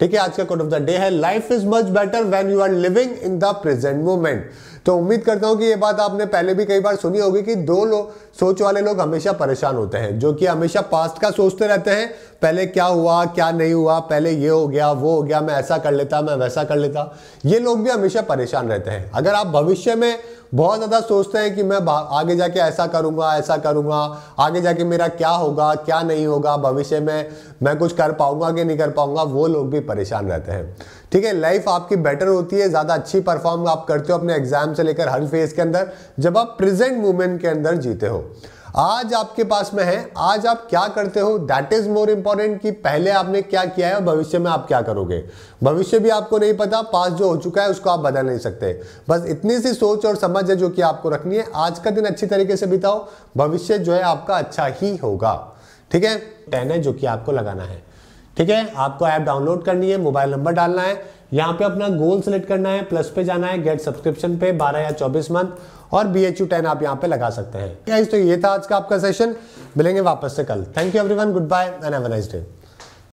ठीक है आज का कोट ऑफ द डे है life is much better when you are living in the present moment तो उम्मीद करता हूं कि ये बात आपने पहले भी कई बार सुनी होगी कि दो लोग सोच वाले लोग हमेशा परेशान होते हैं जो कि हमेशा पास्ट का सोचते रहते हैं पहले क्या हुआ क्या नहीं हुआ पहले ये हो गया वो हो गया मैं ऐसा कर लेता मैं वैसा कर लेता ये लोग भी हमेशा परेशान रहते हैं अगर आप भविष्य में बहुत ज़्यादा सोचते हैं कि मैं आगे जाके ऐसा करूंगा ऐसा करूंगा आगे जाके मेरा क्या होगा क्या नहीं होगा भविष्य में मैं कुछ कर पाऊंगा कि नहीं कर पाऊंगा वो लोग भी परेशान रहते हैं ठीक है लाइफ आपकी बेटर होती है ज़्यादा अच्छी परफॉर्म आप करते हो अपने एग्जाम्स से लेकर हर फेज के अंदर जब आप प्रेजेंट मूवमेंट के अंदर जीते हो आज आपके पास में है आज आप क्या करते हो दैट इज मोर इंपॉर्टेंट कि पहले आपने क्या किया है और भविष्य में आप क्या करोगे भविष्य भी आपको नहीं पता पास जो हो चुका है उसको आप बदल नहीं सकते बस इतनी सी सोच और समझ है जो कि आपको रखनी है आज का दिन अच्छी तरीके से बिताओ भविष्य जो है आपका अच्छा ही होगा ठीक है टेन है जो कि आपको लगाना है ठीक है आपको ऐप डाउनलोड करनी है मोबाइल नंबर डालना है यहाँ पे अपना गोल सेलेक्ट करना है प्लस पे जाना है गेट सब्सक्रिप्शन पे 12 या 24 मंथ और बी एच यू टेन आप यहाँ पे लगा सकते हैं तो ये था आज का आपका सेशन मिलेंगे वापस से कल thank you everyone good bye and ever nice day